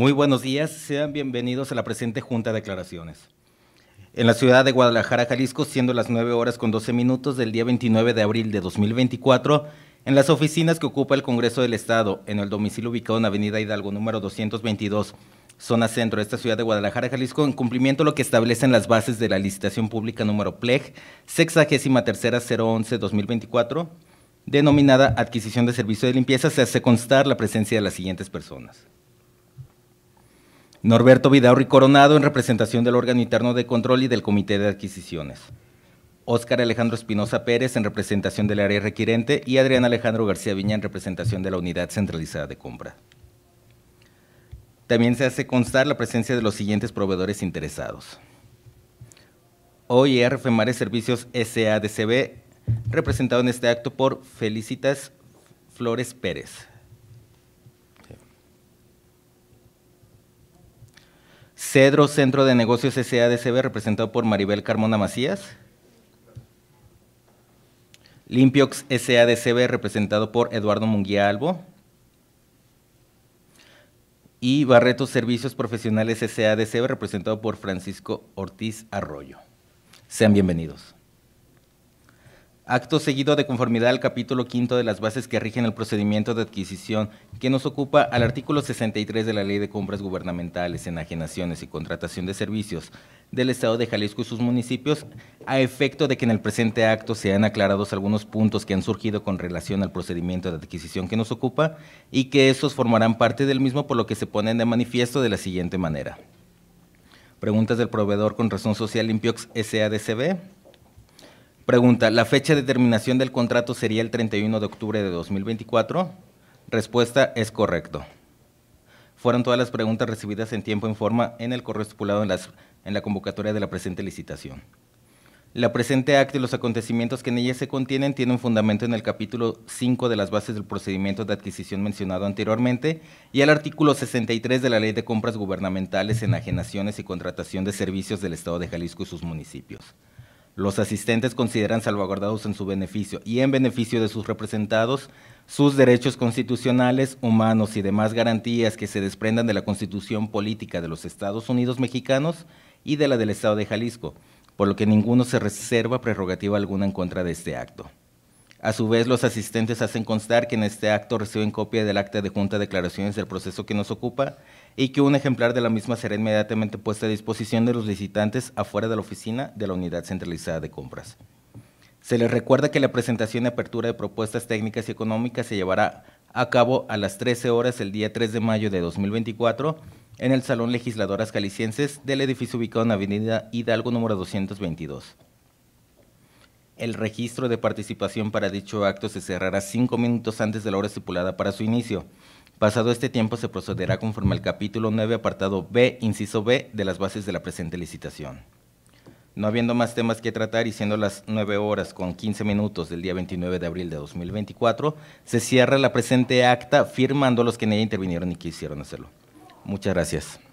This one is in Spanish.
Muy buenos días, sean bienvenidos a la presente Junta de Declaraciones. En la ciudad de Guadalajara, Jalisco, siendo las 9 horas con 12 minutos del día 29 de abril de 2024, en las oficinas que ocupa el Congreso del Estado, en el domicilio ubicado en Avenida Hidalgo número 222, zona centro de esta ciudad de Guadalajara, Jalisco, en cumplimiento a lo que establecen las bases de la licitación pública número PLEG, sexagésima tercera 011-2024, denominada adquisición de servicio de limpieza, se hace constar la presencia de las siguientes personas. Norberto Vidaurri Coronado en representación del órgano interno de control y del Comité de Adquisiciones. Óscar Alejandro Espinosa Pérez en representación del área requirente y Adrián Alejandro García Viña en representación de la unidad centralizada de compra. También se hace constar la presencia de los siguientes proveedores interesados. OIR Femare Servicios SADCB, representado en este acto por Felicitas Flores Pérez, Cedro Centro de Negocios SADCB, representado por Maribel Carmona Macías. Limpiox SADCB, representado por Eduardo Munguía Albo. Y Barretos Servicios Profesionales SADCB, representado por Francisco Ortiz Arroyo. Sean bienvenidos. Acto seguido, de conformidad al capítulo quinto de las bases que rigen el procedimiento de adquisición que nos ocupa al artículo 63 de la Ley de Compras Gubernamentales, Enajenaciones y Contratación de Servicios del Estado de Jalisco y sus municipios, a efecto de que en el presente acto sean aclarados algunos puntos que han surgido con relación al procedimiento de adquisición que nos ocupa y que esos formarán parte del mismo, por lo que se ponen de manifiesto de la siguiente manera. Preguntas del proveedor con razón social Limpiox SADCB. Pregunta, ¿la fecha de terminación del contrato sería el 31 de octubre de 2024? Respuesta es correcto. Fueron todas las preguntas recibidas en tiempo y forma en el correo estipulado en, la convocatoria de la presente licitación. La presente acta y los acontecimientos que en ella se contienen tienen fundamento en el capítulo 5 de las bases del procedimiento de adquisición mencionado anteriormente y al artículo 63 de la Ley de Compras Gubernamentales, en Enajenaciones y Contratación de Servicios del Estado de Jalisco y sus municipios. Los asistentes consideran salvaguardados en su beneficio y en beneficio de sus representados sus derechos constitucionales, humanos y demás garantías que se desprendan de la Constitución Política de los Estados Unidos Mexicanos y de la del Estado de Jalisco, por lo que ninguno se reserva prerrogativa alguna en contra de este acto. A su vez, los asistentes hacen constar que en este acto reciben copia del acta de junta de declaraciones del proceso que nos ocupa y que un ejemplar de la misma será inmediatamente puesta a disposición de los licitantes afuera de la oficina de la unidad centralizada de compras. Se les recuerda que la presentación y apertura de propuestas técnicas y económicas se llevará a cabo a las 13 horas el día 3 de mayo de 2024 en el Salón Legisladoras Calicienses del edificio ubicado en Avenida Hidalgo número 222. El registro de participación para dicho acto se cerrará cinco minutos antes de la hora estipulada para su inicio. Pasado este tiempo se procederá conforme al capítulo 9, apartado B, inciso B, de las bases de la presente licitación. No habiendo más temas que tratar y siendo las nueve horas con 15 minutos del día 29 de abril de 2024, se cierra la presente acta firmando los que en ella intervinieron y quisieron hacerlo. Muchas gracias.